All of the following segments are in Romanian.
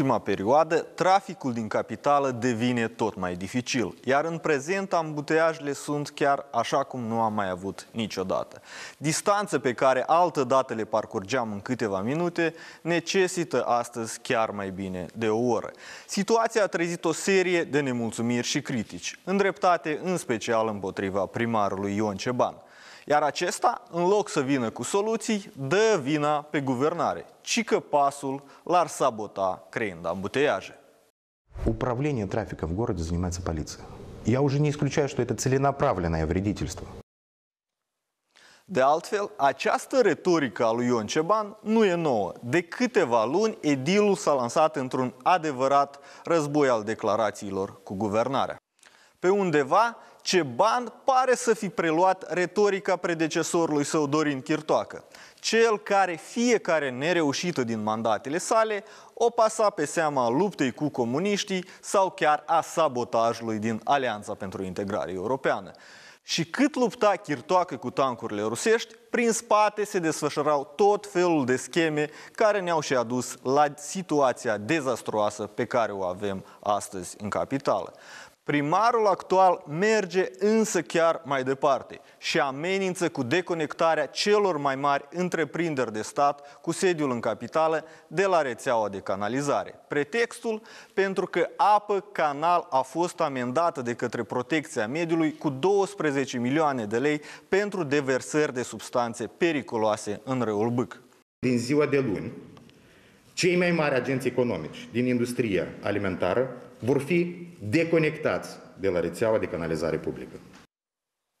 ultima perioadă, traficul din capitală devine tot mai dificil, iar în prezent ambuteiajele sunt chiar așa cum nu am mai avut niciodată. Distanță pe care altă dată le parcurgeam în câteva minute necesită astăzi chiar mai bine de o oră. Situația a trezit o serie de nemulțumiri și critici, îndreptate în special împotriva primarului Ion Ceban – iar acesta, în loc să vină cu soluții, dă vina pe guvernare, ci că pasul l-ar sabota creând ambuteiaje. Управление трафика в городе занимается полиция. Я уже не исключаю, что это целенаправленное вредительство. De altfel, această retorică a lui Ion Ceban nu e nouă. De câteva luni, edilul s-a lansat într-un adevărat război al declarațiilor cu guvernarea. Pe undeva, Ceban pare să fi preluat retorica predecesorului său Dorin Chirtoacă, cel care fiecare nereușită din mandatele sale o pasa pe seama luptei cu comuniștii sau chiar a sabotajului din Alianța pentru Integrare Europeană. Și cât lupta Chirtoacă cu tancurile rusești, prin spate se desfășurau tot felul de scheme care ne-au și adus la situația dezastroasă pe care o avem astăzi în capitală. Primarul actual merge însă chiar mai departe și amenință cu deconectarea celor mai mari întreprinderi de stat cu sediul în capitală de la rețeaua de canalizare. Pretextul? Pentru că apă canal a fost amendată de către Protecția Mediului cu 12 milioane de lei pentru deversări de substanțe periculoase în râul Bâc. Din ziua de luni, cei mai mari agenți economici din industria alimentară vor fi deconectați de la rețeaua de canalizare publică.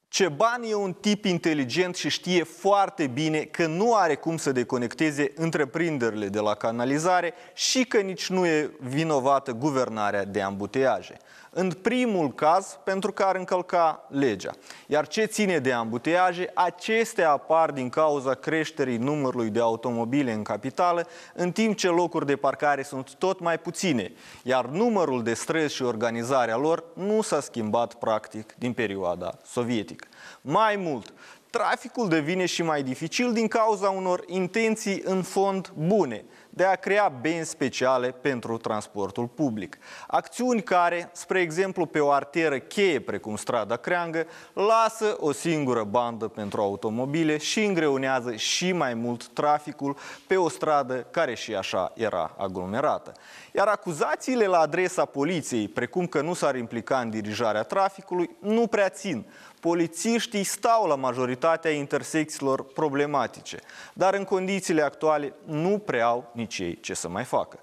Ceban e un tip inteligent și știe foarte bine că nu are cum să deconecteze întreprinderile de la canalizare și că nici nu e vinovată guvernarea de ambuteaje în primul caz pentru că ar încălca legea. Iar ce ține de ambuteaje, acestea apar din cauza creșterii numărului de automobile în capitală, în timp ce locuri de parcare sunt tot mai puține, iar numărul de străzi și organizarea lor nu s-a schimbat practic din perioada sovietică. Mai mult, traficul devine și mai dificil din cauza unor intenții în fond bune, de a crea benzi speciale pentru transportul public. Acțiuni care, spre exemplu, pe o arteră cheie precum strada Creangă, lasă o singură bandă pentru automobile și îngreunează și mai mult traficul pe o stradă care și așa era aglomerată. Iar acuzațiile la adresa poliției, precum că nu s-ar implica în dirijarea traficului, nu prea țin. Polițiștii stau la majoritatea intersecțiilor problematice, dar în condițiile actuale nu prea au nici cei ce să mai facă.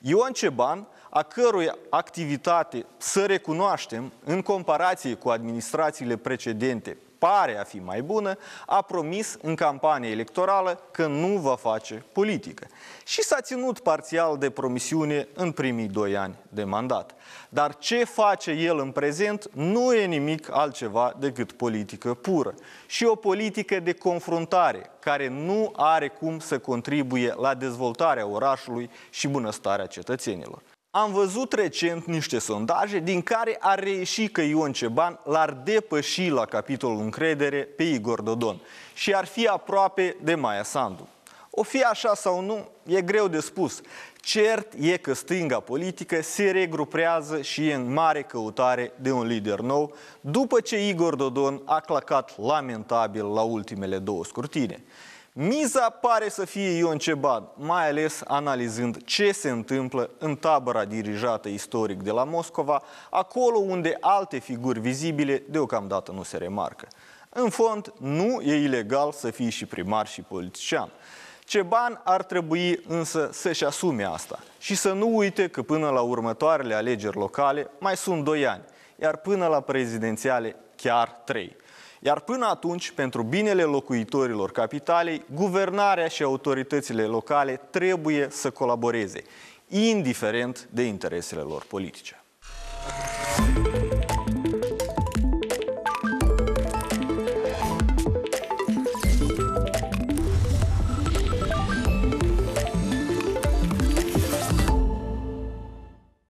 Ion Ceban, a cărui activitate să recunoaștem în comparație cu administrațiile precedente pare a fi mai bună, a promis în campanie electorală că nu va face politică. Și s-a ținut parțial de promisiune în primii doi ani de mandat. Dar ce face el în prezent nu e nimic altceva decât politică pură. Și o politică de confruntare, care nu are cum să contribuie la dezvoltarea orașului și bunăstarea cetățenilor. Am văzut recent niște sondaje din care ar reieși că Ion Ceban l-ar depăși la capitolul încredere pe Igor Dodon și ar fi aproape de Maia Sandu. O fi așa sau nu, e greu de spus. Cert e că stânga politică se regruprează și e în mare căutare de un lider nou, după ce Igor Dodon a clacat lamentabil la ultimele două scurtine. Miza pare să fie Ion Ceban, mai ales analizând ce se întâmplă în tabăra dirijată istoric de la Moscova, acolo unde alte figuri vizibile deocamdată nu se remarcă. În fond, nu e ilegal să fii și primar și politician. Ceban ar trebui însă să-și asume asta și să nu uite că până la următoarele alegeri locale mai sunt 2 ani, iar până la prezidențiale chiar 3. Iar până atunci, pentru binele locuitorilor capitalei, guvernarea și autoritățile locale trebuie să colaboreze, indiferent de interesele lor politice. Thank you.